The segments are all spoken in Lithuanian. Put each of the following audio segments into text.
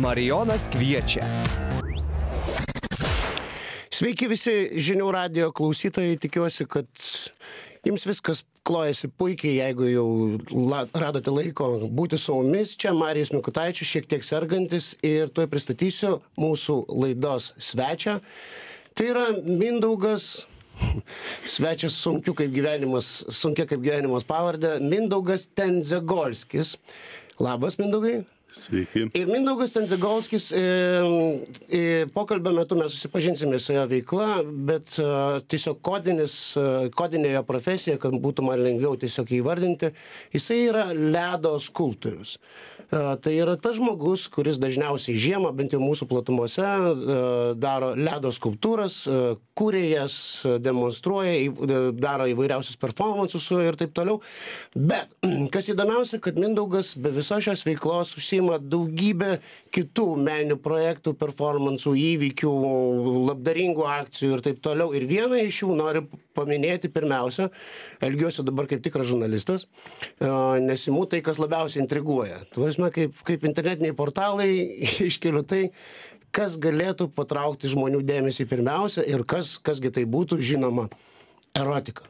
Marijonas kviečia. Sveiki visi žinių radio klausytojai, tikiuosi, kad jums viskas klojasi puikiai, jeigu jau la, radote laiko būti su mumis. Čia Marijus Mikutaičius, šiek tiek sergantis ir tuoj pristatysiu mūsų laidos svečią. Tai yra Mindaugas Svečias sunkiu kaip gyvenimas, sunkia kaip gyvenimas pavardė Mindaugas Tenzegolskis. Labas, Mindaugai. Sveiki. Ir Mindaugas Tenzegolskis, e, e, pokalbio metu mes susipažinsime su jo veikla, bet e, tiesiog kodinis, kodinė jo profesija, kad būtų man lengviau tiesiog įvardinti, jisai yra ledo skulptorius a tai yra tas žmogus kuris dažniausiai žiemą bent jau mūsų platumose daro ledo skulptūras kuria jas demonstruoja įv daro įvairiausius performansus su ir taip toliau bet kas įdomiausia kad mindaugas be visos šios veiklos užsiima daugybe kitų meninių projektų performansų įvykių labdaringų akcijų ir taip toliau ir vieną iš jų noriu paminėti pirmiausia elgiuosi dabar kaip tikras žurnalistas nesiimu tai kas labiausiai intriguoja ta prasme na kaip kaip internetiniai portalai iškeliu tai kas galėtų patraukti žmonių dėmesį pirmiausia ir kas kas gi tai būtų žinoma erotika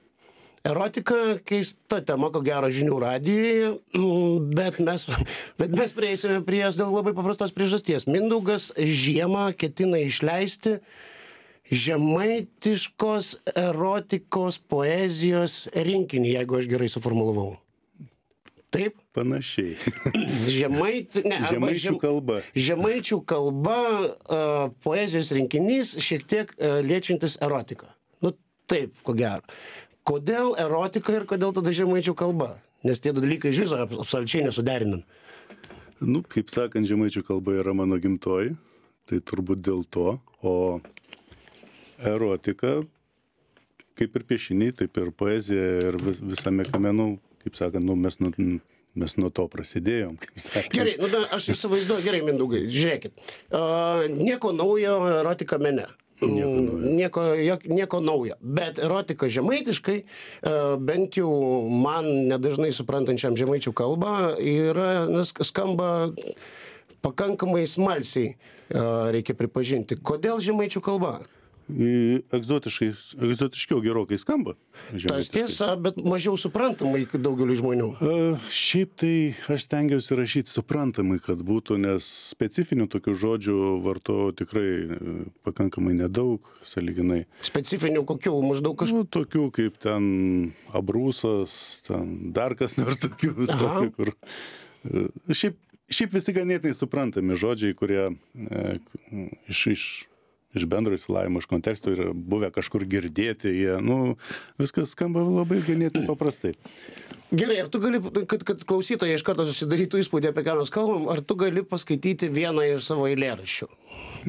erotika keista tema ko gero žinių radijuje mm, bet mes bet mes prieisime prie jos dėl labai paprastos priežasties mindaugas žiemą ketina išleisti žemaitiškos erotikos poezijos rinkinį jeigu aš gerai suformulavau taip panašiai žemait ne arba žem kalba žemaičių kalba a poezijos rinkinys šiek tiek liečiantis erotiką nu taip ko gero kodėl erotika ir kodėl tada žemaičių kalba nes tie du dalykai iš viso absoliučiai nesuderinami nu kaip sakant žemaičių kalba yra mano gimtoji tai turbūt dėl to o erotika kaip ir piešiniai taip ir poezija ir vis visame kame nu kaip sakant nu mes nu mes nuo to prasidėjom kaip sakant gerai nu da aš įsivaizduoju gerai mindaugai žiūrėkit a nieko naujo erotika mene mm, nieko jok nieko naujo bet erotika žemaitiškai a bent jau man nedažnai suprantančiam žemaičių kalbą yra na skamba pakankamai smalsiai a reikia pripažinti kodėl žemaičių kalba egzotiškai, egzotiškiau gerokai skamba. Tas tiesa, bet mažiau suprantamai daugeliu žmonių. E, šiaip tai aš stengiausi rašyti suprantamai, kad būtų, nes specifinių tokių žodžių vartoju tikrai e, pakankamai nedaug, saliginai. Specifinių kokių, maždaug kažkokių? Nu, tokių kaip ten abrūsas, ten dar kas nors tokių visokių, kur. E, šiaip, šiaip visi ganėtinai suprantami žodžiai, kurie e, iš, iš iš bendro išsilavinimo iš konteksto ir buvę kažkur girdėti jie nu viskas skamba labai ganėtinai paprastai gerai ar tu gali kad kad klausytojai iš karto susidarytų įspūdį apie ką mes kalbam ar tu gali paskaityti vieną iš savo eilėraščių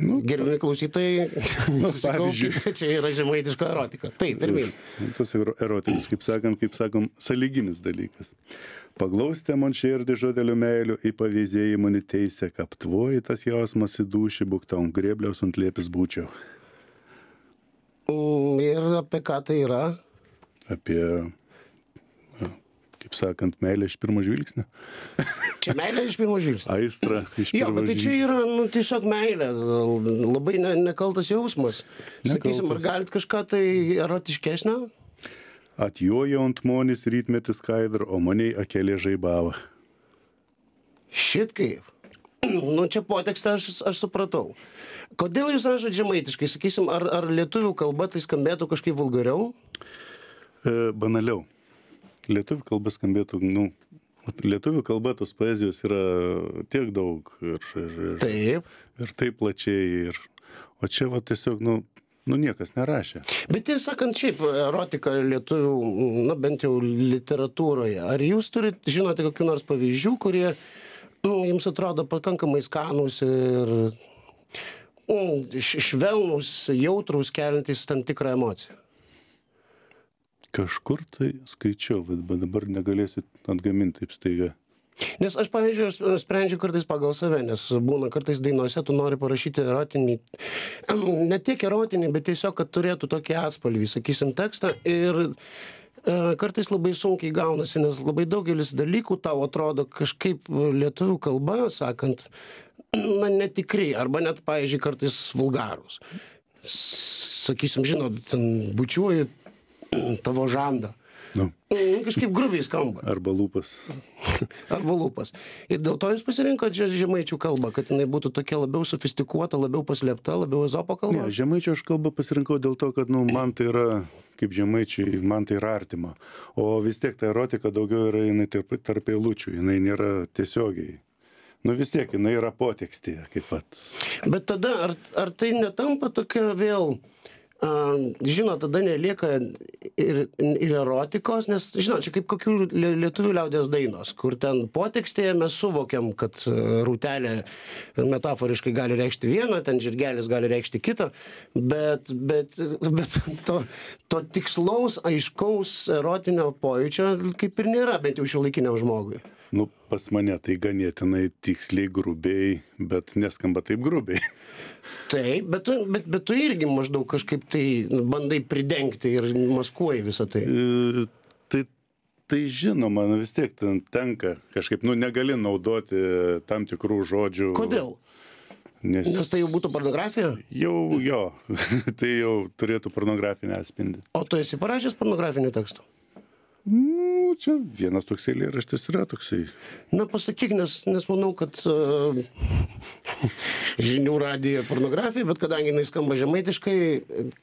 nu gerbiami klausytojai susikaupkite čia yra žemaitiška erotika taip pirmyn nu, tas erotinis kaip sakant kaip sakom sąlyginis dalykas paglostė man širdį žodeliu meiliu į pavėzėjimą neteisė, kap tvoj tas jausmas į dušį, būk tam grėbliaus ant liepis būčiau. Mm, ir apie ką tai yra? Apie, kaip sakant, meilę iš pirmo žvilgsnio. čia meilė iš pirmo žvilgsnio. Aistra iš pirmo žvilgsnio. Jo, bet tai čia yra nu, tiesiog meilė, labai ne, nekaltas jausmas. Nekaltas. Sakysim, ar galit kažką tai erotiškesnio? atjojo ant monis rytmetis skaidra, o maniai akelė žaibavo. Šit kaip. Nu, čia potekstą aš, aš supratau. Kodėl jūs rašote žemaitiškai, sakysim, ar, ar lietuvių kalba tai skambėtų kažkaip vulgariau? E, banaliau. Lietuvių kalba skambėtų, nu, Lietuvių kalba tos poezijos yra tiek daug ir, ir, ir, taip. ir taip plačiai. Ir, o čia va tiesiog, nu, nu niekas nerašė bet tiesą sakant šiaip erotika lietuvių na bent jau literatūroje ar jūs turit žinote kokių nors pavyzdžių kurie nu jums atrodo pakankamai skanūs ir nu š švelnūs jautrūs keliantys tam tikrą emociją kažkur tai skaičiau bet dabar negalėsiu atgamint taip staiga nes aš pavyzdžiui aš e, sprendžiu kartais pagal save nes būna kartais dainose tu nori parašyti erotinį ne tiek erotinį bet tiesiog kad turėtų tokį atspalvį sakysim tekstą ir e, kartais labai sunkiai gaunasi, nes labai daugelis dalykų tau atrodo kažkaip lietuvių kalba, sakant, na, netikri, arba net, pavyzdžiui, kartais vulgarus. Sakysim, žinot, ten bučiuoju tavo žandą. Nu. nu. Kažkaip grubiai skamba. Arba lūpas. Arba lūpas. Ir dėl to jūs pasirinkote žemaičių kalbą, kad jinai būtų tokia labiau sofistikuota, labiau paslėpta, labiau ezopo kalba? Ne, žemaičių aš kalbą pasirinkau dėl to, kad nu, man tai yra kaip žemaičiai, man tai yra artima. O vis tiek ta erotika daugiau yra jinai tarp, tarp eilučių, jinai nėra tiesiogiai. Nu vis tiek jinai yra potekstėje, kaip pat. Bet tada, ar, ar tai netampa tokia vėl uh, a žinot tada nelieka ir ir erotikos nes žinot čia kaip kokių lie lietuvių liaudies dainos kur ten potekstėje mes suvokiam kad e, rūtelė metaforiškai gali reikšti vieną ten žirgelis gali reikšti kitą bet bet bet to to tikslaus aiškaus erotinio pojūčio kaip ir nėra bent jau šiuolaikiniam žmogui nu pas mane tai ganėtinai tiksliai grubiai bet neskamba taip grubiai taip bet tu bet bet tu irgi maždaug kažkaip tai bandai pridengti ir maskuoji visa tai e, tai tai žinoma nu vis tiek ten tenka kažkaip nu negali naudoti tam tikrų žodžių kodėl nes nes tai jau būtų pornografija jau jo tai jau turėtų pornografinį atspindį o tu esi parašęs pornografinių tekstų Nu, čia vienas toks eilėraštis yra toksai. Na, pasakyk, nes, nes manau, kad uh, žinių radija pornografija, bet kadangi jinai skamba žemaitiškai,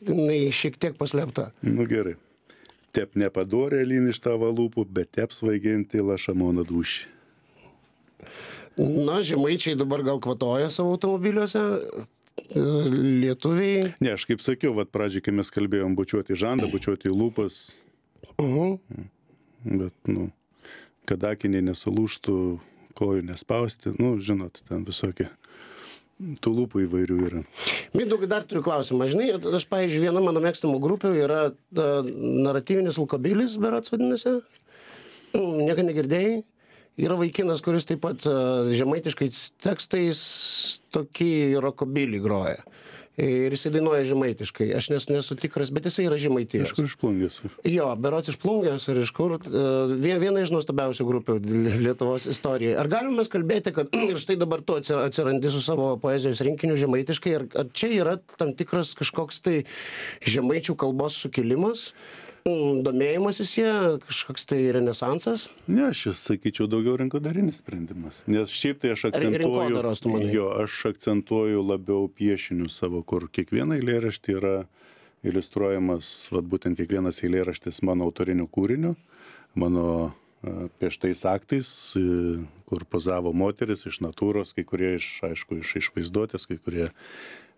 jinai šiek tiek paslėpta. Nu gerai. Tep nepadorė lyn iš tavo lūpų, bet tep svaiginti lašamono dušį. Na, žemaičiai dabar gal kvatoja savo automobiliuose, e, lietuviai. Ne, aš kaip sakiau, vad pradžiai, kai mes kalbėjom bučiuoti žandą, bučiuoti lūpas, Aha. Mm. Bet, nu, kad akiniai nesulūštų, kojų nespausti, nu, žinot, ten visokie. Tų lūpų įvairių yra. Mindaugai, dar turiu klausimą. Žinai, aš, pavyzdžiui, viena mano mėgstamų grupių yra ta, e, naratyvinis alkobilis, berats vadinasi. Mm, Nieką negirdėjai. Yra vaikinas, kuris taip pat e, žemaitiškais tekstais tokį rokobilį groja. Uh, ir jisai dainuoja žemaitiškai aš nes nesu tikras bet jisai yra žemaitijos iš plungės jo berods iš plungės ar iš kur e, vie viena iš nuostabiausių grupių lietuvos istorijoj ar galim mes kalbėti kad ir štai dabar tu atsi atsirandi su savo poezijos rinkiniu žemaitiškai ar čia yra tam tikras kažkoks tai žemaičių kalbos sukilimas Mm, domėjimasis ja kažkoks tai renesansas ne aš sakyčiau daugiau rinkodarinis sprendimas nes šiaip tai aš akcentuoju jo aš akcentuoju labiau piešinius savo kur kiekvieną eilėraštį yra iliustruojamas vat būtent kiekvienas eilėraštis mano autoriniu kūriniu mano e, pieštais aktais, e, kur pozavo moteris iš natūros, kai kurie iš, aišku, iš, iš vaizduotės, kai kurie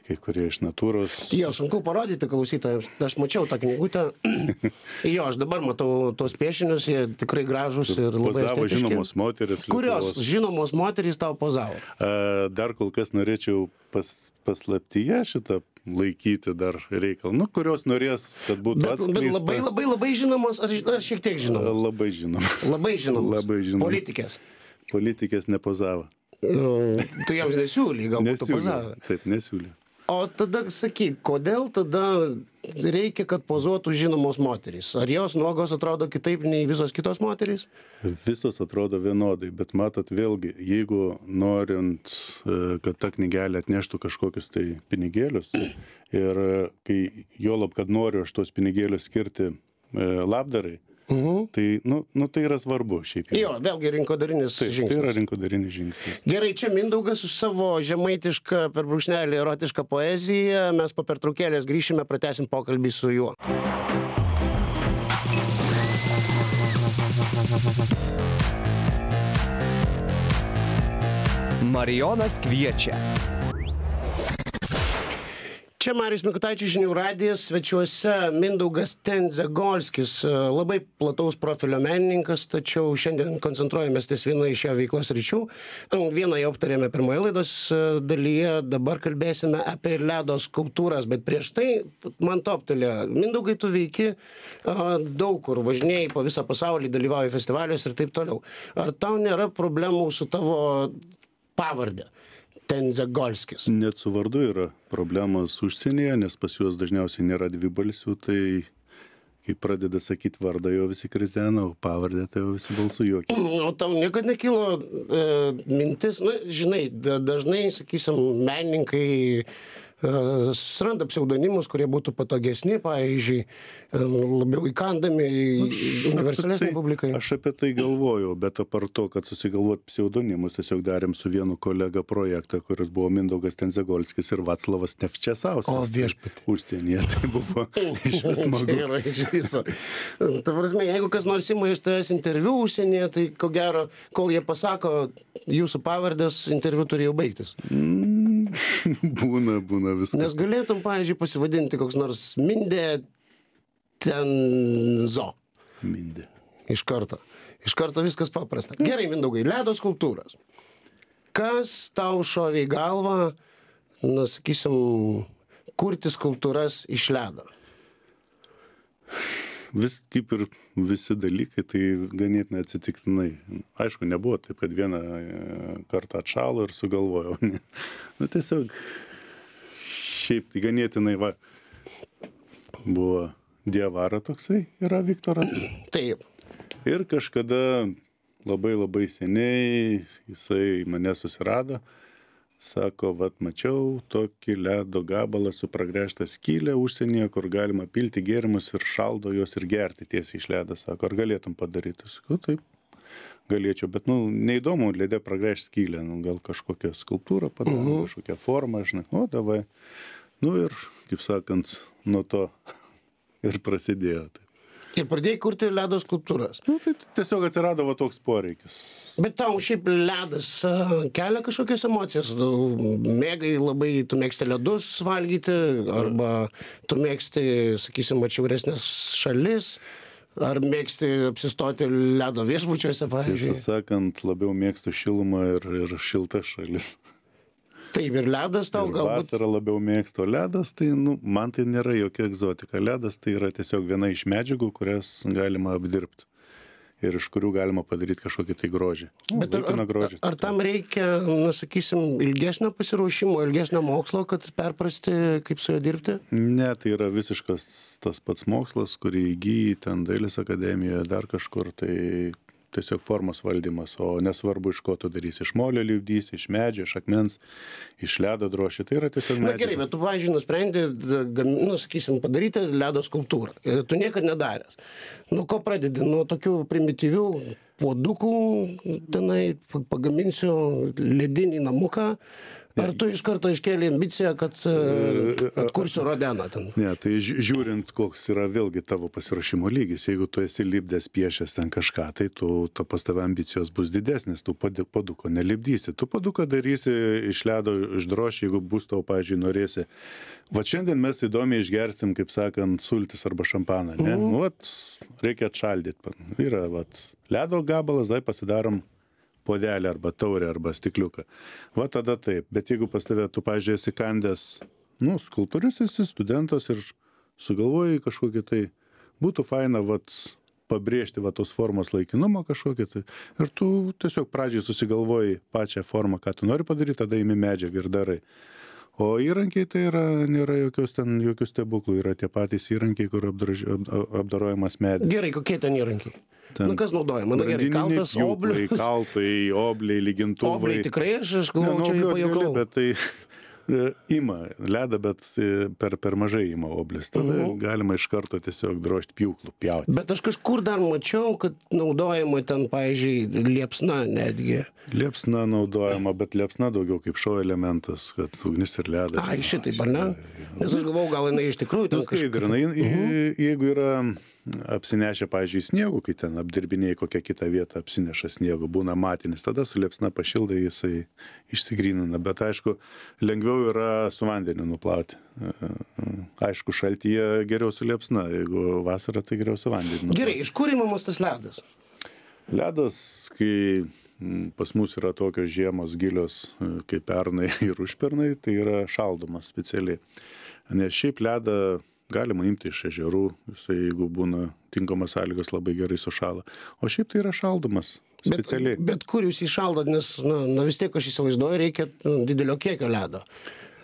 kai kurie iš natūros. Jo, sunku parodyti klausytojams. Aš mačiau tą knygutę. jo, aš dabar matau tos piešinius, jie tikrai gražus ir labai. Pozavo estetiški. žinomos moteris. Lietuvos. Kurios žinomos moteris tau pozavo? Dar kol kas norėčiau pas, paslaptyje šitą laikyti dar reikalą, nu, kurios norės, kad būtų bet, atskleista. Bet labai, labai, labai žinomos, ar, ar šiek tiek žinomos? Labai žinomos. Labai žinomos. Labai žinomos. Politikės. Politikės nepozavo. Nu, tu jiems nesiūly, galbūt tu pozavo. Taip, nesiūly o tada sakyk kodėl tada reikia kad pozuotų žinomos moterys ar jos nuogos atrodo kitaip nei visos kitos moterys visos atrodo vienodai bet matot vėlgi jeigu norint e, kad ta knygelė atneštų kažkokius tai pinigėlius ir e, kai juolab kad noriu aš tuos pinigėlius skirti e, labdarai Mhm. Tai, nu, nu, tai yra svarbu šiaip jau. Jo, vėlgi rinkodarinis Taip, tai žingsnis. Tai yra rinkodarinis žingsnis. Gerai, čia Mindaugas su savo žemaitiška per brūkšnelį erotišką poeziją. Mes po pertraukėlės grįšime, pratesim pokalbį su juo. Marijonas kviečia čia marijus mikutaitis žinių radijas svečiuose mindaugas tendzegolskis e, labai plataus profilio menininkas tačiau šiandien koncentruojamės ties viena iš jo veiklos sričių mm, vieną jau aptarėme pirmoje laidos e, dalyje dabar kalbėsime apie ledo skulptūras bet prieš tai man toptelėjo mindaugai tu veiki a, daug kur važinėji po visą pasaulį dalyvauji festivaliuose ir taip toliau ar tau nėra problemų su tavo pavarde Tenzegolskis. Net su vardu yra problemas užsienyje, nes pas juos dažniausiai nėra dvibalsių, tai kai pradeda sakyti vardą, jo visi krizena, o pavardę tai jau visi balsu juokia. Nu, o tau niekada nekilo e, mintis, na, žinai, da, dažnai, sakysim, menininkai E, suranda pseudonimus, kurie būtų patogesni, pavyzdžiui, e, labiau įkandami tai- universalesnį publikai. Aš apie tai galvojau, bet apart to, kad susigalvot pseudonimus, tiesiog darėm su vienu kolega projektą, kuris buvo Mindaugas Tenzegolskis ir Vaclavas Nefčesauskas. O viešpatį. Tai užsienyje tai buvo iš viso smagu. Gerai, iš viso. Ta prasme, jeigu kas nors ima iš tavęs interviu užsienyje, tai ko gero, kol jie pasako jūsų pavardės, interviu turėjo baigtis. Mm. būna, būna viskas. Nes galėtum, pavyzdžiui, pasivadinti koks nors Mindė Tenzo. Mindė. Iš karto. Iš karto viskas paprasta. Gerai, Mindaugai, ledo skulptūros. Kas tau šovė į galvą, na, sakysim, kurti skulptūras iš ledo? vis kaip ir visi dalykai tai ganėtinai atsitiktinai aišku nebuvo taip kad vieną e, kartą atšalo ir sugalvojau ne nu tiesiog šiaip tai ganėtinai va buvo diavara toksai yra viktoras taip ir kažkada labai labai seniai jisai mane susirado sako vat mačiau tokį ledo gabalą su pragręžta skyle užsienyje kur galima pilti gėrimus ir šaldo juos ir gerti tiesiai iš ledo sako ar galėtum padaryt aš sakau taip galėčiau bet nu neįdomu lede pragręžt skylę nu gal kažkokią skulptūrą padarom mhm. kažkokią formą žinai o davai nu ir kaip sakant nuo to ir prasidėjo tai Ir pradėjai kurti ledo skulptūras. Nu, tai tiesiog atsirado va, toks poreikis. Bet tau šiaip ledas kelia kažkokias emocijas. Tu mėgai labai, tu mėgsti ledus valgyti, arba tu mėgsti, sakysim, atšiauresnės šalis. Ar mėgsti apsistoti ledo viešbučiuose, pavyzdžiui? Tiesą sakant, labiau mėgstu šilumą ir, ir šiltas šalis taip ir ledas tau galbūt vasarą labiau mėgstu o ledas tai nu man tai nėra jokia egzotika ledas tai yra tiesiog viena iš medžiagų kurias galima apdirbt ir iš kurių galima padaryt kažkokį tai grožį. Bet ar, grožį, ar, ar tam reikia, na, sakysim, ilgesnio pasiruošimo, ilgesnio mokslo, kad perprasti, kaip su juo dirbti? Ne, tai yra visiškas tas pats mokslas, kurį įgyji ten Dailės akademijoje, dar kažkur, tai tiesiog formos valdymas o nesvarbu iš ko tu darysi iš molio lipdysi iš medžio iš akmens iš ledo droši tai yra tiesiog na gerai bet tu pavyzdžiui nusprendi gam nu sakysim padaryti ledo skulptūrą ir tu niekad nedaręs nuo ko pradedi nuo tokių primityvių puodukų tenai pagaminsiu ledinį namuką ar tu iš karto iškėlei ambiciją kad e, atkursiu rodeną ten ne tai žiūrint koks yra vėlgi tavo pasiruošimo lygis jeigu tu esi lipdęs piešęs ten kažką tai tu ta pas tave ambicijos bus didesnės tu pad puoduko nelipdysi tu puoduką darysi iš ledo išdroši jeigu bus tau pavyzdžiui norėsi vat šiandien mes įdomiai išgersim kaip sakant sultis arba šampaną ane mhm. nu vat reikia atšaldyt yra vat ledo gabalas dai pasidarom puodelį arba taurę arba stikliuką. Va tada taip, bet jeigu pas tave tu, pažiūrėjai, esi kandęs, nu, skulptorius esi, studentas ir sugalvojai kažkokį tai, būtų faina, vat, pabrėžti va tos formos laikinumą kažkokį tai. Ir tu tiesiog pradžiai susigalvoji pačią formą, ką tu nori padaryti, tada įimi medžiagą ir darai o įrankiai tai yra nėra jokios ten jokių stebuklų yra tie patys įrankiai kur apdrož ab apdorojamas medis gerai kokie ten įrankiai ten nu kas naudojama nu gerai kaltas oblius kaltai obliai lygintuvai obliai tikrai aš aš galvojau nu, čia pajuokavau bet tai E, ima ledą, bet e, per, per mažai ima oblis. Tada mhm. galima iš karto tiesiog drožti pjūklų, pjauti. Bet aš kažkur dar mačiau, kad naudojama ten, pavyzdžiui, liepsna netgi. Liepsna naudojama, bet liepsna daugiau kaip šio elementas, kad ugnis ir ledas. Ai, šitai, ar ne? Nes aš galvau, gal jinai iš tikrųjų ten. Nu, skaidrina, kažkaip... Mhm. jeigu yra apsinešę pavyzdžiui sniegu kai ten apdirbinėji kokią kitą vietą apsineša sniego būna matinis tada su liepsna pašildai jisai išsigrynina bet aišku lengviau yra su vandeniu nuplauti aišku šaltyje geriau su liepsna jeigu vasarą tai geriau su vandeniu gerai iš kur imamas tas ledas ledas kai pas mus yra tokios žiemos gilios kaip pernai ir užpernai tai yra šaldomas specialiai nes šiaip ledą galima imti iš ežerų jisai jeigu būna tinkamos sąlygos labai gerai sušąla o šiaip tai yra šaldomas specialiai bet kur jūs jį šaldot nes na nu, na nu, vis tiek aš įsivaizduoju reikia nu, didelio kiekio ledo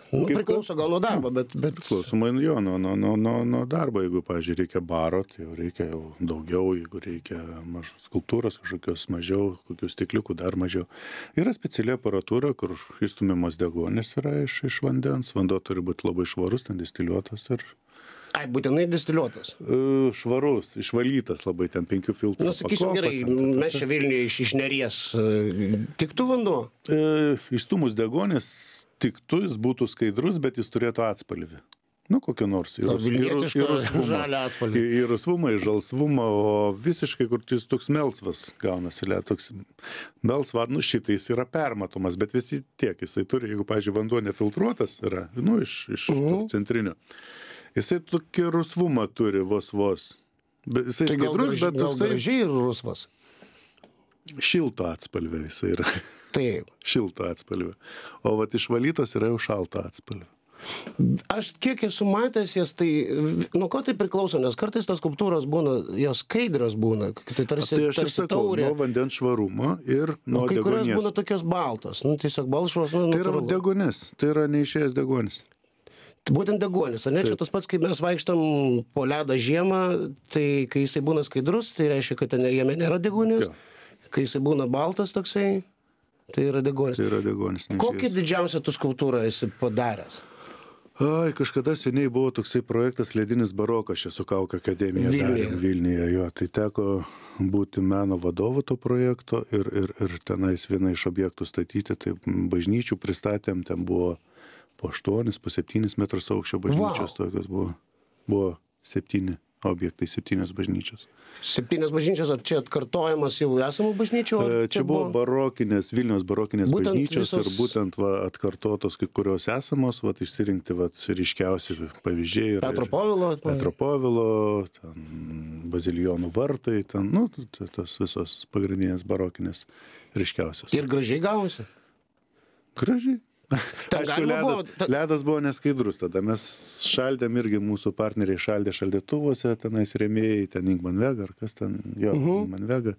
nu priklauso gal nuo darbo bet bet priklausomai jo nuo nuo nuo nuo nuo darbo jeigu pavyzdžiui reikia baro tai jau reikia jau daugiau jeigu reikia maž skulptūros kažkokios mažiau kokių stikliukų dar mažiau yra speciali aparatūra kur išstumiamas deguonis yra iš iš vandens vanduo turi būt labai švarus ten distiliuotas ir Ai, būtinai distiliuotas. E, švarus, išvalytas labai ten penkių filtrų. Na, nu, sakysim, gerai, mes čia Vilniuje iš, iš neries. E, tiktų vanduo? E, išstumus degonis tiktų, jis būtų skaidrus, bet jis turėtų atspalvį. Nu, kokio nors. Ir, Vilnietiško žalio atspalvį. Į rusvumą, į žalsvumą, o visiškai kur jis toks melsvas gaunasi, le, toks melsvas, nu šitai jis yra permatomas, bet visi tiek jisai turi, jeigu, pažiūrėjau, vanduo nefiltruotas yra, nu, iš, iš uh mhm. -huh. centrinio. Jisai tokį rusvumą turi vos vos. Be, jisai tai skaidrus, graži, bet toksai... Gražiai ir rusvas. Šilto atspalvė jisai yra. Taip. Šilto atspalvė. O vat išvalytos yra jau šalto atspalvė. Aš kiek esu matęs jas, tai nuo ko tai priklauso, nes kartais tos skulptūros būna, jos skaidrios būna, tai tarsi, A tai tarsi sakau, taurė. Nuo vandens švarumo ir nuo... O kai degonės. kurios būna tokios baltos, nu, tiesiog balšvos, nu, tai yra degonis, tai yra neišėjęs degonis būtent deguonis ar ne čia tas pats kaip mes vaikštom po ledą žiemą tai kai jisai būna skaidrus tai reiškia kad ten jame nėra deguonies kai jisai būna baltas toksai tai yra deguonis tai yra deguonis kokią didžiausią tu skulptūrą esi padaręs Ai, kažkada seniai buvo toksai projektas Ledinis barokas čia su Kaukio akademija Vilniuje. Darėm, Vilniuje jo, tai teko būti meno vadovu to projekto ir, ir, ir tenais vieną iš objektų statyti, tai bažnyčių pristatėm, ten buvo po aštuonis po septynis metrus aukščio bažnyčios tokios buvo buvo septyni objektai septynios bažnyčios septynios bažnyčios ar čia atkartojimas jau esamų bažnyčių ar e, čia buvo barokinės vilniaus barokinės bažnyčios ir būtent va atkartotos kai kurios esamos vat išsirinkti vat ryškiausi pavyzdžiai yra petro povilo petro povilo ten bazilijonų vartai ten nu tos visos pagrindinės barokinės ryškiausios ir gražiai gavosi gražiai Aišku, ledas, buvo, ta... ledas buvo neskaidrus, tada mes šaldėm irgi mūsų partneriai šaldė šaldytuvuose, tenais rėmėjai, ten Ingman Vega ar kas ten, jo, uh mhm. -huh. Ingman Vega,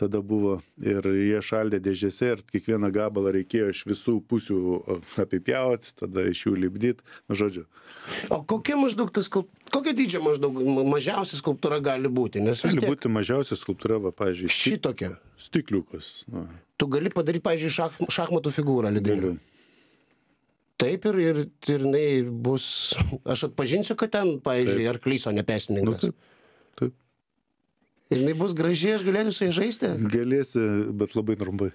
tada buvo ir jie šaldė dėžėse ir kiekvieną gabalą reikėjo iš visų pusių apipjauti, tada iš jų lipdyti, nu žodžiu. O kokia maždaug tas, kokia dydžio maždaug mažiausia skulptūra gali būti? Nes gali tiek... būti mažiausia skulptūra, va, pavyzdžiui, šitokia. Stikliukas. Na. Nu. Tu gali padaryti, pavyzdžiui, šach, šachmatų figūrą lyderiu taip ir ir ir jinai bus aš atpažinsiu kad ten pavyzdžiui arklys o ne pėstininkas nu, taip Ir jinai bus graži, aš galėsiu su ja žaisti? Galėsi, bet labai trumpai.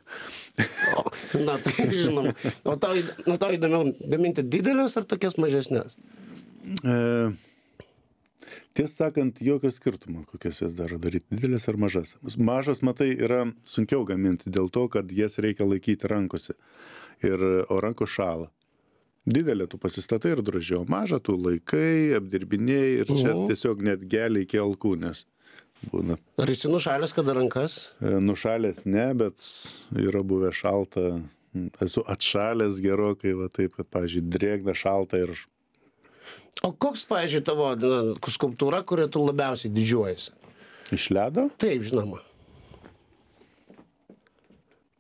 O, na, tai žinom. O tau, nu, tau įdomiau gaminti didelės ar tokias mažesnės? E, tiesą sakant, jokio skirtumo, kokias jas daro daryti, didelės ar mažas. Mažas, matai, yra sunkiau gaminti dėl to, kad jas reikia laikyti rankose. Ir, o rankos šalą didelę tu pasistatai ir droži o mažą tu laikai apdirbinėji ir čia mhm. tiesiog net gelia iki alkūnės būna ar esi nušalęs kada rankas e, nušalęs ne bet yra buvę šalta esu atšalęs gerokai va taip kad pavyzdžiui drėgna šalta ir o koks pavyzdžiui tavo na skulptūra kuria tu labiausiai didžiuojiesi iš ledo taip žinoma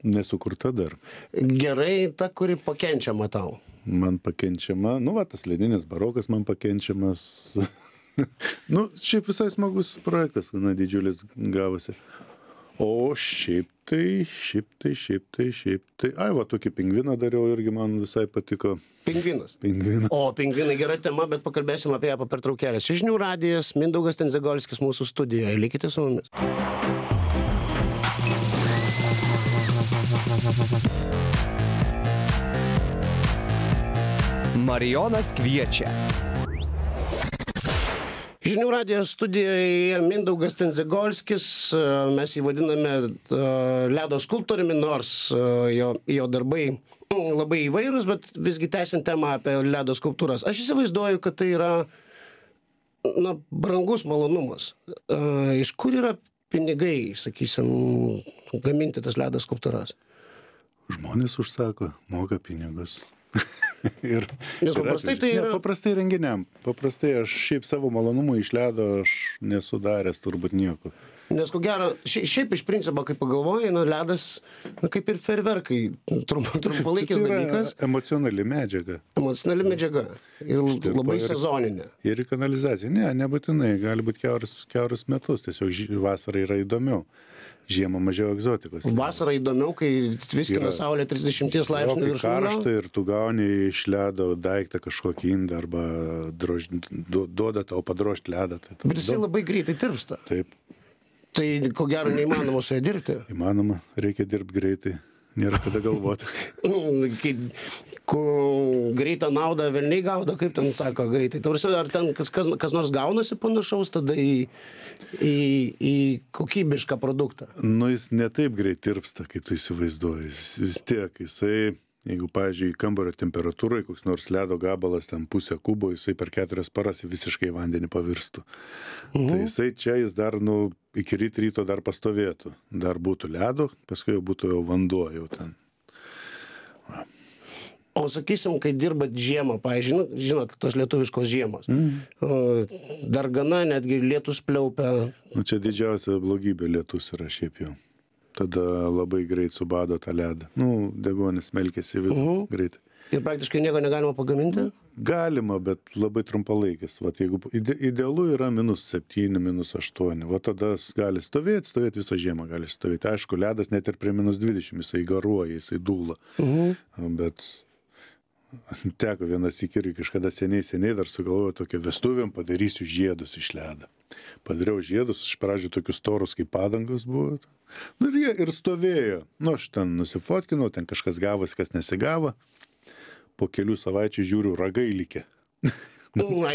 nesukurta dar gerai ta kuri pakenčiama tau man pakenčiama nu va tas ledinis barokas man pakenčiamas nu šiaip visai smagus projektas gana didžiulis gavosi o šiaip tai šiaip tai šiaip tai šiaip tai ai va tokį pingviną dariau irgi man visai patiko pingvinas pingvinas o pingvinai gera tema bet pakalbėsim apie ją po pertraukėlės čia žinių radijas mindaugas tendzegolskis mūsų studijoj likite su mumis Marijonas kviečia. Žinių radijos studijoje Mindaugas Tenzegolskis, e, mes jį vadiname e, ledo skulptoriumi, nors e, jo, jo darbai mm, labai įvairūs, bet visgi tęsiant temą apie ledo skulptūras. Aš įsivaizduoju, kad tai yra na, brangus malonumas. Iš kur yra pinigai, sakysim, gaminti tas ledo skulptūras? Žmonės užsako, moka pinigus. ir, Nes paprastai ir tai yra... Ne, paprastai renginiam. Paprastai aš šiaip savo malonumą iš ledo aš nesu daręs turbūt nieko. Nes ko gero, šiaip iš principo, kai pagalvojai, nu, ledas, nu, kaip ir ferverkai, trump, tai trumpalaikis tai dalykas. Emocionali medžiaga. Emocionali medžiaga. Ir Štai, labai ir, sezoninė. Ir kanalizacija. Ne, nebūtinai, gali būti keurus, keurus metus, tiesiog vasara yra įdomiau žiemą mažiau egzotikos. Vasarą įdomiau, kai viskina saulė 30 laipsnių ir karšta ir tu gauni iš ledo daiktą kažkokį indą arba drož, du, duoda tau padrožti ledą. Tai Bet jisai labai greitai tirpsta. Taip. Tai ko gero neįmanoma su ja dirbti. Įmanoma, reikia dirbti greitai. Nėra kada galvoti. Nu, kai, ku greitą naudą velniai gaudo kaip ten sako greitai ta prasme ar ten kas kas kas nors gaunasi panašaus tada į į į kokybišką produktą nu jis ne taip greit tirpsta kaip tu įsivaizduoji jis vis tiek jisai jeigu pavyzdžiui kambario temperatūroj koks nors ledo gabalas ten pusė kubo jisai per keturias paras visiškai į vandenį pavirstų mhm. tai jisai čia jis dar nu iki ryt ryto dar pastovėtų dar būtų ledo paskui jau būtų jau vanduo jau ten o sakysim, kai dirbat žiemą, pavyzdžiui, nu, žinot, tos lietuviškos žiemos, mm. dar gana netgi lietus pliaupia. Nu, čia didžiausia blogybė lietus yra šiaip jau. Tada labai greit subado tą ledą. Nu, degonis melkėsi vidų mm. greitai. Ir praktiškai nieko negalima pagaminti? Galima, bet labai trumpalaikis. Vat, jeigu ide, idealu yra minus 7, minus 8, va tada gali stovėti, stovėti visą žiemą gali stovėti. Aišku, ledas net ir prie minus 20, jisai garuoja, jisai dūla. Mhm. Bet teko vienąsyk irgi kažkada seniai, seniai dar sugalvojau tokią vestuvėm, padarysiu žiedus iš ledo. Padariau žiedus, iš pradžių tokius torus kaip padangos buvo. Nu ir jie ir stovėjo. Nu aš ten nusifotkinau, ten kažkas gavosi, kas nesigavo. Po kelių savaičių žiūriu, ragai likė. Lai,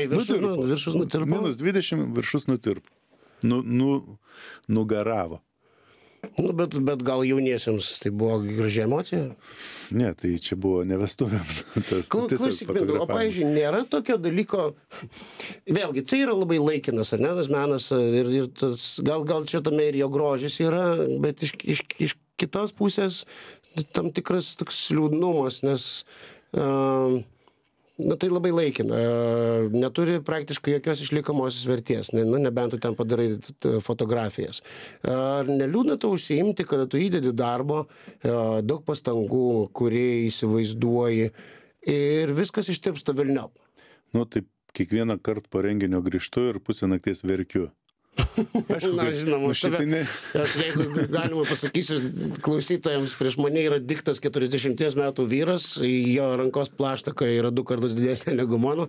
nu, viršus, nu, nutirpo. viršus nutirpo. Minus 20, viršus nutirpo. Nu, nu, nugaravo. Nu, bet, bet gal jauniesiems tai buvo graži emocija? Ne, tai čia buvo ne vestuvėms. Klausyk, Mindau, o pavyzdžiui, nėra tokio dalyko, vėlgi, tai yra labai laikinas, ar ne, tas menas, ir, ir tas, gal, gal čia tame ir jo grožis yra, bet iš, iš, iš kitos pusės tam tikras toks liūdnumas, nes... Uh, nu tai labai laikina neturi praktiškai jokios išliekamosios vertės ne nu nebent tu ten padarai fotografijas ar neliūdna tau užsiimti kada tu įdedi darbo e, daug pastangų kuri įsivaizduoji ir viskas ištirpsta velniop nu tai kiekvienąkart po renginio grįžtu ir pusę nakties verkiu Aišku, Na, žinoma, aš tave, ne. Aš jeigu galima pasakysiu, klausytojams prieš mane yra diktas 40 metų vyras, jo rankos plaštaka yra du kartus didesnė negu mano,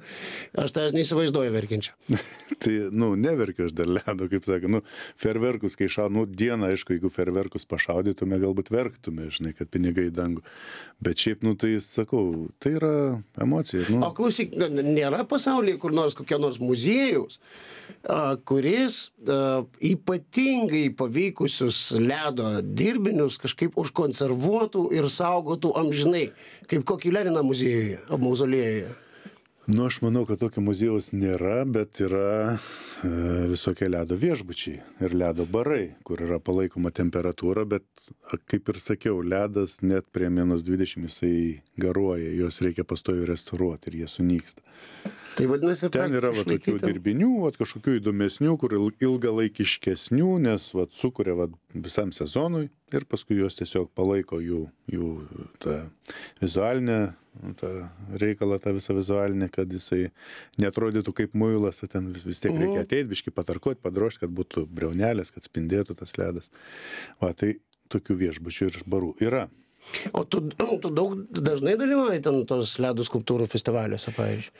aš tai aš neįsivaizduoju verkiančią. tai, nu, neverkiu aš dėl ledo, kaip sakė, nu, ferverkus, kai šaunu dieną, aišku, jeigu ferverkus pašaudytume, galbūt verktume, žinai, kad pinigai į dangų. Bet šiaip, nu, tai sakau, tai yra emocija. Nu. O klausyk, nėra pasaulyje kur nors kokio nors muziejus, kuris ypatingai paveikusius ledo dirbinius kažkaip užkonservuotų ir saugotų amžinai, kaip kokį Leniną muziejuje, mauzolėjuje? Nu, aš manau, kad tokio muziejaus nėra, bet yra e, visokie ledo viešbučiai ir ledo barai, kur yra palaikoma temperatūra, bet kaip ir sakiau, ledas net prie minus 20 jisai garuoja, juos reikia pastoviai restauruoti ir jie sunyksta tai vadinasi ten yra va tokių tai dirbinių vat kažkokių įdomesnių kur ilgalaikiškesnių nes vat sukuria vat visam sezonui ir paskui juos tiesiog palaiko jų jų tą vizualinę tą reikalą tą visą vizualinį kad jisai neatrodytų kaip muilas o ten vis, vis tiek reikia mhm. ateit biškį patarkuot padrožt kad būtų briaunelės kad spindėtų tas ledas va tai tokių viešbučių ir barų yra O tu, tu daug dažnai dalyvauji ten tos ledo skulptūrų festivaliuose, pavyzdžiui?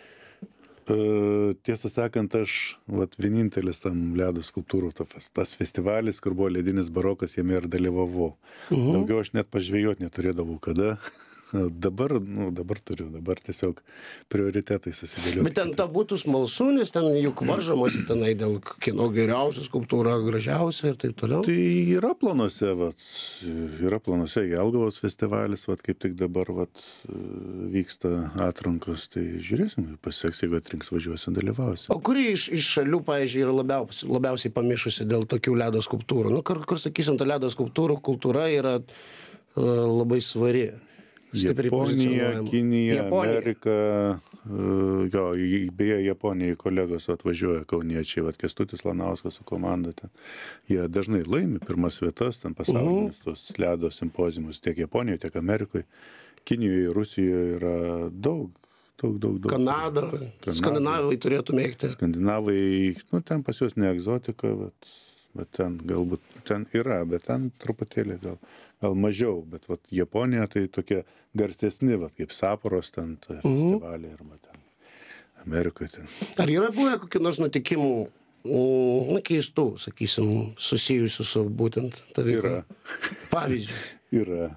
E, tiesą sakant, aš vat, vienintelis tam ledo skulptūrų tofas, tas festivalis, kur buvo ledinis barokas, jame ir dalyvavau. Uh -huh. Daugiau aš net pažvėjot neturėdavau kada. dabar, nu, dabar turiu, dabar tiesiog prioritetai susidėliau. Bet ten ta būtų smalsu, nes ten juk varžomasi tenai dėl kino geriausios skulptūra, gražiausia ir taip toliau. Tai yra planuose, vat, yra planuose Jelgavos festivalis, vat, kaip tik dabar vat, vyksta atrankos, tai žiūrėsim, pasiseks, jeigu atrinks važiuosim, dalyvausim. O kuri iš, iš šalių, pavyzdžiui, yra labiausiai, labiausiai pamišusi dėl tokių ledo skulptūrų? Nu, kur, kur sakysim, ta ledo skulptūrų kultūra yra e, labai svari stipriai Japonija, Kinija, Japonija. Amerika, e, jo, beje, Japonijai kolegos atvažiuoja kauniečiai, vad Kestutis Lanauskas su komanda, ten. jie dažnai laimi pirmas vietas, ten pasaulinius uh mhm. -huh. tos ledo simpozimus tiek Japonijoje, tiek Amerikoje. Kinijoje, Rusijoje yra daug daug, daug, daug. Kanada, Kanada. skandinavai turėtų mėgti. Skandinavai, nu ten pas juos ne egzotika, bet bet ten galbūt ten yra bet ten truputėlį gal gal mažiau bet vat japonija tai tokie garsesni vat kaip saporos ten tie mhm. festivaliai arba ten amerikoj ten ar yra buvę kokių nors nutikimų nu keistų sakysim susijusių su būtent ta veikla pavyzdžiui yra.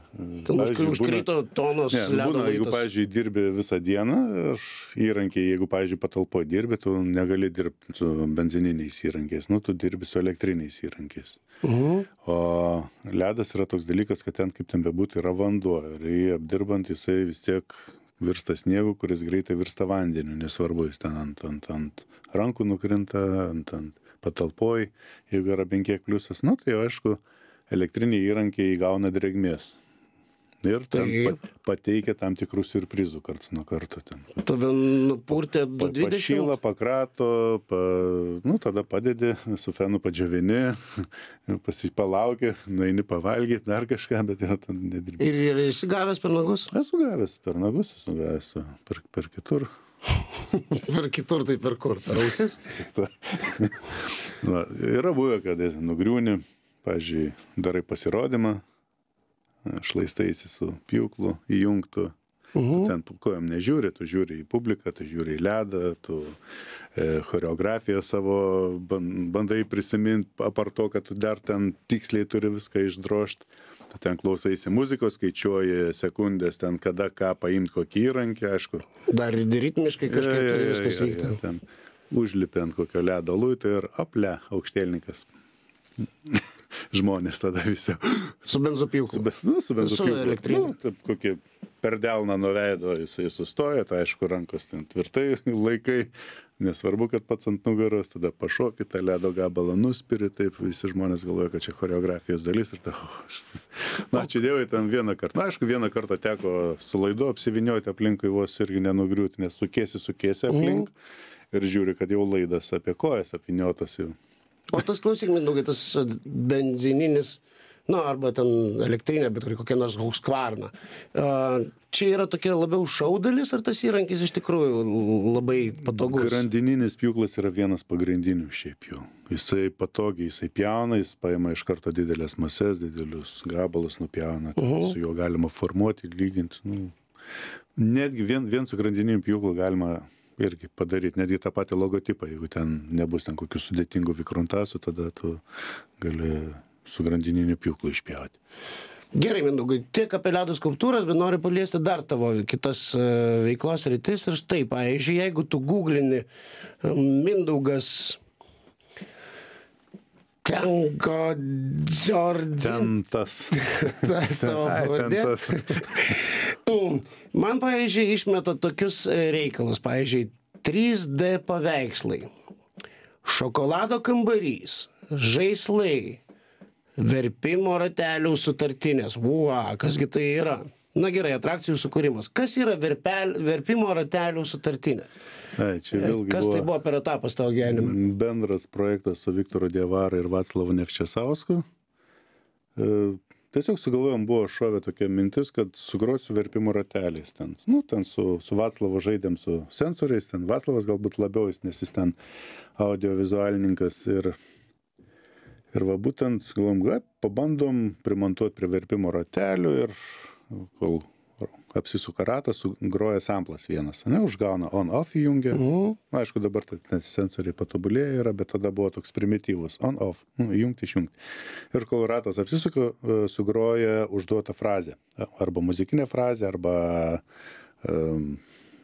Tai pavyzdžiui, užkrito būna, tonos ne, nu, ledo. Būna, jeigu, pavyzdžiui, dirbi visą dieną, aš įrankiai, jeigu, pavyzdžiui, patalpoje dirbi, tu negali dirbti su benzininiais įrankiais, nu, tu dirbi su elektriniais įrankiais. Uh mhm. -huh. O ledas yra toks dalykas, kad ten kaip ten bebūtų yra vanduo ir jį apdirbant jisai vis tiek virsta sniegu, kuris greitai virsta vandeniu, nesvarbu, jis ten ant, ant, ant rankų nukrinta, ant, ant patalpoj, jeigu yra penkiek pliusas, nu tai aišku, elektriniai įrankiai įgauna drėgmės. Ir ten pateikia tam tikrų surprizų karts nuo karto. Ten. Tave nupurtė 20. Pašyla, pakrato, pa, nu, tada padedi, su fenu padžiavini, pasipalauki, nueini pavalgyti, dar kažką, bet jau ten nedirbi. Ir, ir esi gavęs per nagus? Esu gavęs per nagus, esu gavęs per, per kitur. per kitur tai per kur? Per ausis? Na, yra buvę, kad nugriūni pavyzdžiui darai pasirodymą, šlaistaisi su pjūklu įjungtų, Uhum. Ten kojam nežiūri, tu žiūri į publiką, tu žiūri į ledą, tu e, choreografiją savo bandai prisiminti, apart to, kad tu dar ten tiksliai turi viską išdrošti. Tu ten klausaisi muzikos, skaičiuoji sekundės, ten kada ką paimti, kokį įrankį, aišku. Dar ir ritmiškai kažkaip ja, ja, ja, viskas ja, vyksta. Ja, ten užlipiant kokio ledo lūtų ir aple aukštėlininkas žmonės tada visi. Su benzopilku. Su, be, nu, su benzopilku. Su elektriniu. Nu, taip, kokie per delną nuveido jisai sustoja, tai aišku, rankos ten tvirtai laikai, nesvarbu, kad pats ant nugaros, tada pašokit tą ledo gabalą, nuspiri, taip visi žmonės galvoja, kad čia choreografijos dalis ir ta... Oh, na, ačiū Dievui, ten vieną kartą, na, aišku, vieną kartą teko su laidu apsivinioti aplinkui vos irgi nenugriūti, nes sukėsi, sukėsi aplink. Mm. Ir žiūri, kad jau laidas apie kojas apiniotas jau o tas klausyk mindaugai tas benzininis nu arba ten elektrinė bet kuri kokia nors huskvarna a čia yra tokia labiau šou dalis ar tas įrankis iš tikrųjų labai patogus grandininis pjūklas yra vienas pagrindinių šiaip jau jisai patogiai jisai pjauna jis paima iš karto dideles mases didelius gabalus nupjauna mhm. su juo galima formuoti lygint nu netgi vien vien su grandininiu pjūklu galima irgi padaryt netgi tą patį logotipą jeigu ten nebus ten kokių sudėtingų vikrontasų tada tu gali su grandininiu pjūklu išpjauti gerai mindaugai tiek apie ledo skulptūras bet noriu paliesti dar tavo kitas e, veiklos sritis ir štai pavyzdžiui jeigu tu guglini mindaugas Tenko Džordžantas. Tas tavo pavardė. Mm. Man, pavyzdžiui, išmeta tokius e, reikalus, pavyzdžiui, 3D paveikslai, šokolado kambarys, žaislai, verpimo ratelių sutartinės. Ua, kasgi tai yra? na gerai atrakcijų sukūrimas kas yra verpel verpimo ratelių sutartinė ai čia e, vėlgi kas tai buvo per etapas tavo gyvenime bendras projektas su viktoru diavara ir vaclavu nevčesausku e, tiesiog sugalvojom buvo šovė tokia mintis kad sugrosiu verpimo rateliais ten nu ten su su vaclavu žaidėm su sensoriais ten vaclavas galbūt labiau jis nes jis ten audiovizualininkas ir ir va būtent galvojom gal pabandom primontuot prie verpimo ratelių ir kol apsisuka ratas, groja samplas vienas, ne, užgauna on-off įjungia. Mhm. Nu, aišku, dabar sensoriai patobulėję yra, bet tada buvo toks primityvus on-off, nu, įjungti, išjungti. Ir kol ratas apsisuka, e, sugroja užduotą frazę. Arba muzikinę frazę, arba um,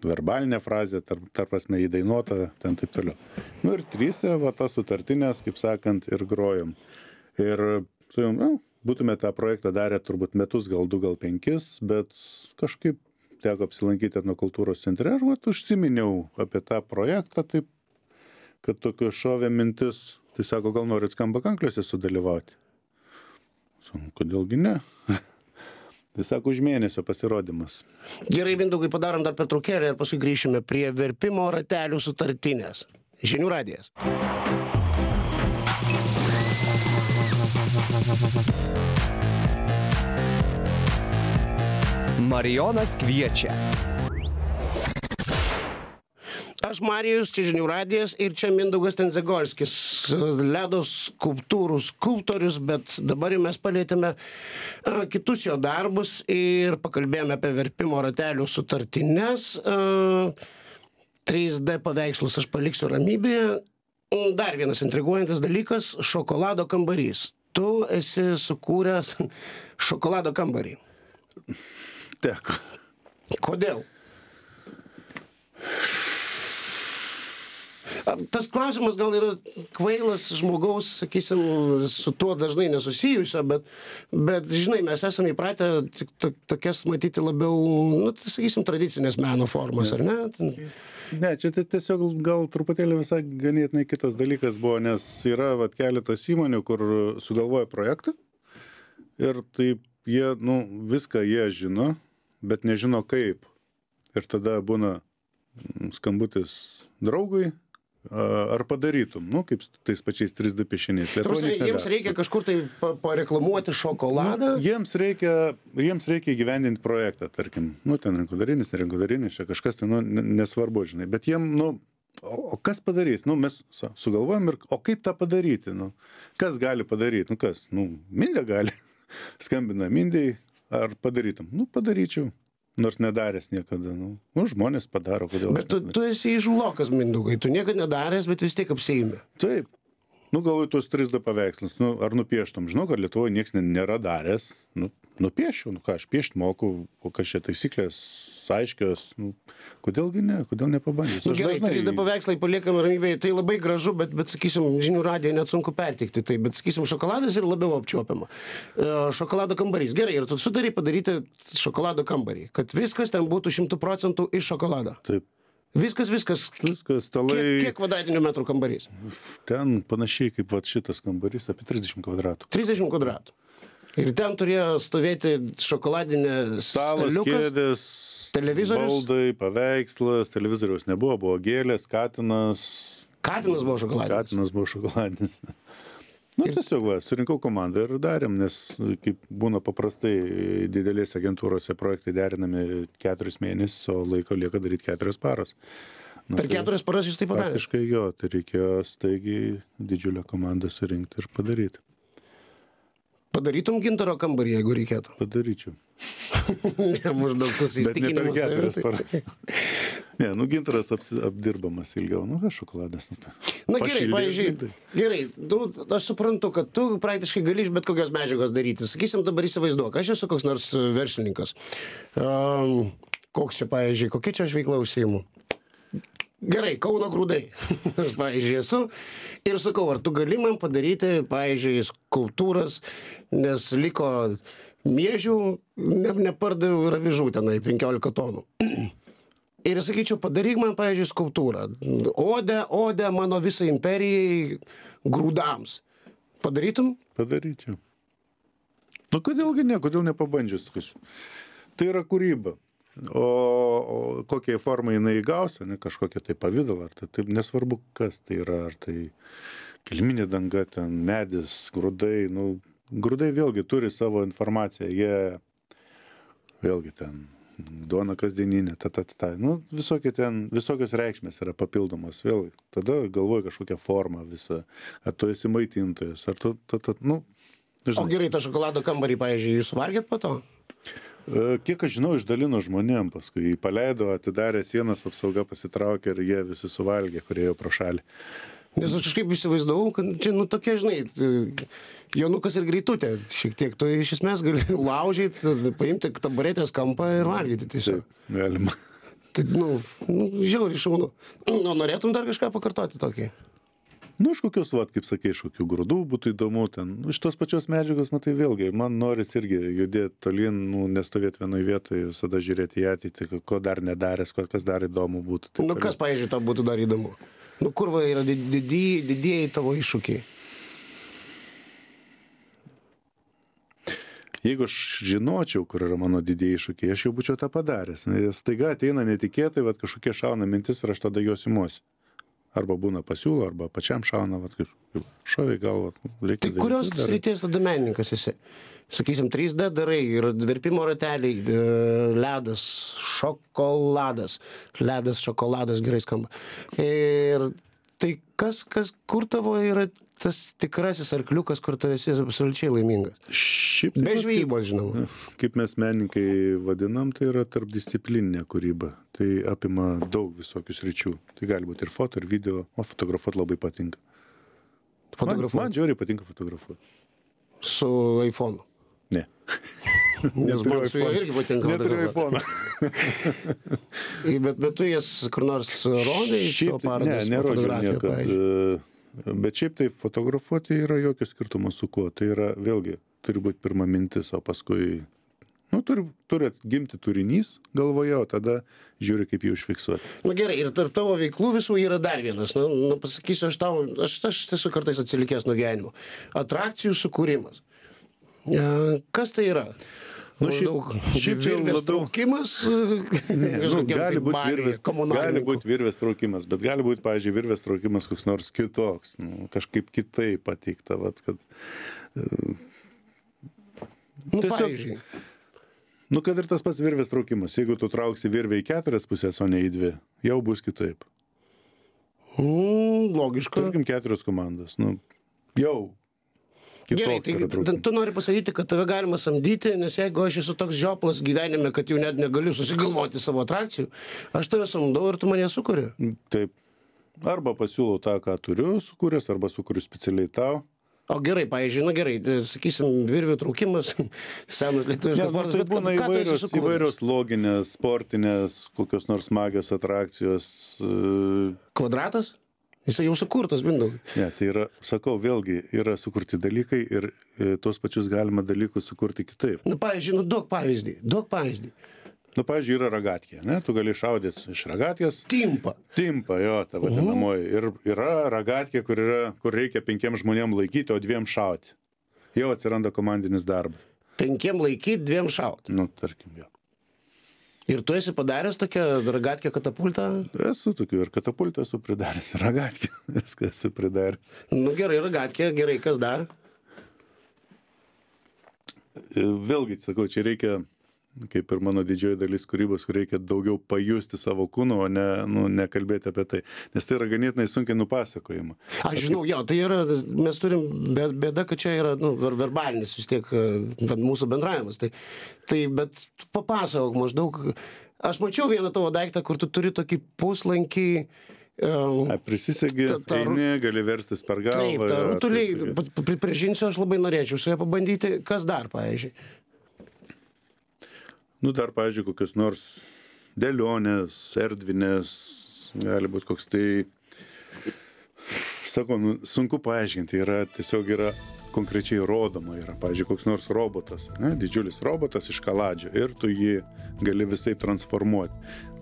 verbalinę frazę, tarp, tarp prasme įdainuotą, ten taip toliau. Nu ir trysia, va tas sutartinės, kaip sakant, ir grojom. Ir turim, nu, būtume tą projektą darę turbūt metus gal du gal penkis bet kažkaip teko apsilankyti etnokultūros centre ir vat užsiminiau apie tą projektą taip kad tokia šovė mintis tai sako gal norit skamba kankliuose sudalyvauti sakau kodėl gi ne Tai sako, už mėnesio pasirodymas. Gerai, Mindaugai, padarom dar pertraukėlę ir paskui grįšime prie verpimo ratelių sutartinės. Žinių radijas. Marijonas kviečia. Aš Marijus, čia žinių radijas ir čia Mindaugas Tenzegorskis, ledo skulptūrų skulptorius, bet dabar jau mes palėtėme kitus jo darbus ir pakalbėjome apie verpimo ratelių sutartines. 3D paveikslus aš paliksiu ramybėje. Dar vienas intriguojantis dalykas - šokolado kambarys tu esi sukūręs šokolado kambarį. Teko. Kodėl? Tas klausimas gal yra kvailas žmogaus, sakysim, su tuo dažnai nesusijusio, bet, bet žinai, mes esame įpratę tokias matyti labiau, nu, sakysim, tradicinės meno formas, ar ne? Ten, ne čia tai tiesiog gal truputėlį visai ganėtinai kitas dalykas buvo nes yra vat keletas įmonių kur sugalvoja projektą ir taip jie nu viską jie žino bet nežino kaip ir tada būna skambutis draugui ar padarytum nu kaip tais pačiais 3D piešiniais. Ta prasme, jiems reikia kažkur tai pa pareklamuoti šokoladą. Nu, jiems reikia, jiems reikia įgyvendinti projektą, tarkim, nu ten rinkodarinis, nerinkodarinis, čia kažkas tai, nu, nesvarbu, žinai, bet jiem, nu, o kas padarys? Nu, mes sugalvojam ir, o kaip tą padaryti? Nu, kas gali padaryti? Nu, kas? Nu, Mindė gali. Skambina Mindėjai, ar padarytum? Nu, padaryčiau nors nedaręs niekada nu nu žmonės padaro kodėl bet tu tu esi įžūlokas mindaugai tu niekad nedaręs bet vis tiek apsieini taip nu gal tuos trys d paveikslus nu ar nupieštum žinau kad lietuvoj nieks nėra daręs nu nupieščiau nu ką aš piešt moku kokios čia taisyklės aiškios nu kodėl gi ne kodėl nepabandžius nu gerai trys d paveikslai paliekam ramybėj tai labai gražu bet bet sakysim žinių radiją net sunku perteikti tai bet sakysim šokoladas yra labiau apčiuopiama e, šokolado kambarys gerai ir tu sutarei padaryti šokolado kambarį kad viskas ten būtų šimtu procentų iš šokolado taip Viskas, viskas. Viskas, stalai. Kiek, kiek kvadratinių metrų kambarys? Ten panašiai kaip va šitas kambarys, apie 30 kvadratų. 30 kvadratų ir ten turėjo stovėti šokoladinė stalas kėdės televizorius baldai paveikslas televizoriaus nebuvo buvo gėlės katinas katinas buvo šokoladinis katinas buvo šokoladinis nu tiesiog va surinkau komandą ir darėm nes kaip būna paprastai didelėse agentūrose projektai derinami keturis mėnesius o laiko lieka daryt keturias paras Na, nu, per tai keturias paras jūs tai padarėte? Praktiškai jo, tai reikėjo staigiai didžiulę komandą surinkti ir padaryti. Padarytum gintaro kambarį, jeigu reikėtų. Padaryčiau. ne, maždaug tas įsitikinimas. Tai- ne, nu gintaras apsi, apdirbamas ilgiau, nu, aš šokoladas. Nu, Na gerai, pavyzdžiui, tai- gerai, nu, aš suprantu, kad tu praktiškai gali iš bet kokios medžiagos daryti. Sakysim, dabar įsivaizduok, aš esu koks nors verslininkas. Um, koks čia, pavyzdžiui, kokia čia aš veikla užsijimu? gerai kauno grūdai aš pavyzdžiui esu ir sakau ar tu gali man padaryti pavyzdžiui skulptūras nes liko miežių ne nepardaviau ir avižų tenai 15 tonų ir sakyčiau, padaryk man, pavyzdžiui, skulptūrą. Odę, odę mano visai imperijai grūdams. Padarytum? Padaryčiau. Nu kodėlgi ne, kodėl nepabandžius kažkaip. Tai yra kūryba o o kokiai formai jinai įgaus ane kažkokį tai pavidalą ar tai taip nesvarbu kas tai yra ar tai kiliminė danga ten medis grūdai nu grūdai vėlgi turi savo informaciją jie vėlgi ten duona kasdieninė, ta, ta, ta, ta. Nu, visokie ten, visokios reikšmės yra papildomos. Vėl tada galvoju kažkokią formą visą. Ar tu esi maitintojas, ar tu, ta, ta, nu, žinai. O gerai, tą šokolado kambarį, pavyzdžiui, jūs valgėt po to? E, kiek aš žinau išdalino žmonėm paskui jį paleido atidarė sienas apsauga pasitraukė ir jie visi suvalgė kurie ėjo pro šalį nes aš kažkaip įsivaizdavau kad čia nu tokia žinai e, jonukas ir greitutė šiek tiek tu iš esmės gali laužyt paimti taburetės kampą ir valgyti tiesiog galima tai nu nu žiauriai šaunu o nu, norėtum dar kažką pakartoti tokį nu iš kokios vat kaip sakei iš kokių grūdų būtų įdomu ten nu, iš tos pačios medžiagos matai vėlgi man norisi irgi judėt tolyn nu nestovėt vienoj vietoj visada žiūrėt į ateitį ko dar nedaręs ko kas dar įdomu būtų taip nu kas pavyzdžiui tau būtų dar įdomu nu kur va yra didieji didieji tavo iššūkiai jeigu aš žinočiau, kur yra mano didieji iššūkiai, aš jau būčiau tą padaręs. Staiga ateina netikėtai, bet kažkokie šauna mintis ir aš tada juos įmuosiu arba būna pasiūlo arba pačiam šauna vat kaip kaip šovė į galvą nu, reikia tai kurios srities tada menininkas esi sakysim 3d darai ir verpimo rateliai e, ledas šokoladas ledas šokoladas gerai skamba ir tai kas kas kur tavo yra tas tikrasis arkliukas kur tu esi absoliučiai laimingas šiaip be tai žvejybos žinoma kaip mes menininkai vadinam tai yra tarpdisciplininė kūryba tai apima daug visokių sričių tai gali būt ir foto ir video o fotografuot labai patinka fotografuot man žiauriai patinka fotografuot su aifonu ne Nes man su juo irgi patinka. Neturiu iPhone. bet, bet tu jas kur nors rodai, šio parodos tai ne, fotografiją, pavyzdžiui. E, bet šiaip tai fotografuoti yra jokio skirtumo su kuo. Tai yra vėlgi, turi būti pirma mintis, o paskui, nu, turi, turi gimti turinys galvoje, o tada žiūri, kaip jį užfiksuoti. Na gerai, ir tarp tavo veiklų visų yra dar vienas. Na, na pasakysiu, aš tau, aš, aš esu kartais atsilikęs nuo gyvenimo. Atrakcijų sukūrimas. E, kas tai yra? Nu, šiaip, šiaip čia tai virvės labiau... traukimas, ne, nu, tai gali tai būti virvės, gali būt virvės traukimas, bet gali būti, pavyzdžiui, virvės traukimas koks nors kitoks, nu, kažkaip kitaip pateikta. Vat, kad, e, nu, tiesiog, pavyzdžiui. Nu, kad ir tas pats virvės traukimas, jeigu tu trauksi virvę į keturias pusės, o ne į dvi, jau bus kitaip. Mm, logiška. Tarkim, keturios komandos. Nu, jau gerai tai tu nori pasakyti kad tave galima samdyti nes jeigu aš esu toks žioplas gyvenime kad jau net negaliu susigalvoti savo atrakcijų aš tave samdau ir tu man jas sukuri mm, taip arba pasiūlau tą ką turiu sukūręs arba sukuriu specialiai tau o gerai pavyzdžiui nu gerai tai sakysim virvių traukimas senas lietuviškas sportas nu, tai bet būna ką tu esi įvairios sukūręs? įvairios loginės sportinės kokios nors smagios atrakcijos e, Kvadratas? Jisai jau sukurtas, mindaugai. Ne, tai yra, sakau, vėlgi yra sukurti dalykai ir e, tuos pačius galima dalykus sukurti kitaip. Na, nu, pavyzdžiui, nu, daug pavyzdį, daug pavyzdį. Na, nu, pavyzdžiui, yra ragatkė, ne? Tu gali šaudyti iš ragatkės. Timpa. Timpa, jo, ta mhm. vadinamoji. Ir yra ragatkė, kur, yra, kur reikia penkiem žmonėm laikyti, o dviem šauti. Jau atsiranda komandinis darbas. Penkiem laikyti, dviem šauti. Nu, tarkim, jo ir tu esi padaręs tokią ragatkę katapultą esu tokių ir katapultų esu pridaręs ir ragatkių viską esu pridaręs nu gerai ragatkė gerai kas dar vėlgi sakau čia reikia kaip ir mano didžioji dalis kūrybos kur reikia daugiau pajusti savo kūnu o ne nu nekalbėti apie tai nes tai yra ganėtinai sunkiai nupasakojama aš žinau jo tai yra mes turim bė bėda kad čia yra nu ver verbalinis vis tiek bet mūsų bendravimas tai tai bet papasakok maždaug aš mačiau vieną tavo daiktą kur tu turi tokį puslankį A, prisisegi, ta, eini, gali verstis per galvą. Taip, ta rutuliai, pripažinsiu, aš labai norėčiau su ja pabandyti. Kas dar, pavyzdžiui? nu dar pavyzdžiui kokios nors dėlionės erdvinės gali būt koks tai sakau nu sunku paaiškinti yra tiesiog yra konkrečiai rodoma yra pavyzdžiui koks nors robotas ane didžiulis robotas iš kaladžių ir tu jį gali visaip transformuot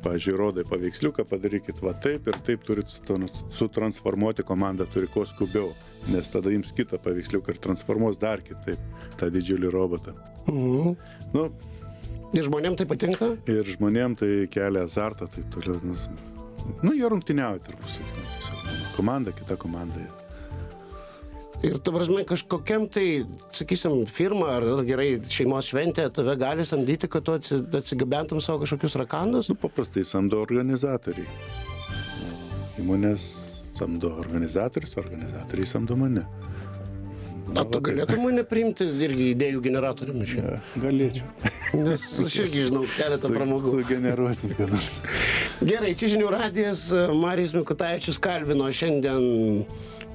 pavyzdžiui rodai paveiksliuką padarykit va taip ir taip turit sutran sutransformuoti komanda turi kuo skubiau nes tada ims kitą paveiksliuką ir transformuos dar kitaip tą didžiulį robotą mhm. nu Ir žmonėm tai patinka? Ir žmonėm tai kelia azartą, taip toliau. Nes, nu, jie rungtyniauja tarpusavį. Nu, komanda, kita komanda. Ir, tu prasme, kažkokiam tai, sakysim, firma ar gerai šeimos šventė tave gali samdyti, kad tu atsigabentum savo kažkokius rakandus? Nu, paprastai samdo organizatoriai. Įmonės samdo organizatorius, organizatoriai samdo mane. Na, tu galėtum mane priimti irgi idėjų generatoriumi čia. Ja, galėčiau. Nes aš irgi žinau keletą pramogų. Sugeneruosim, kad nors. Gerai, čia žinių radijas, e, Marijas Mikutaičius kalbino šiandien e,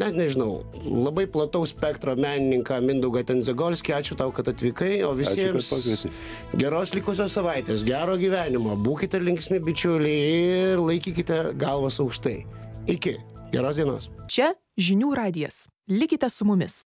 net nežinau, labai plataus spektro menininką Mindaugą Tenzegolskį. Ačiū tau, kad atvykai, o visiems Ačiū, geros likusios savaitės, gero gyvenimo, būkite linksmi bičiuliai ir laikykite galvas aukštai. Iki, geros dienos. Čia žinių radijas likite su mumis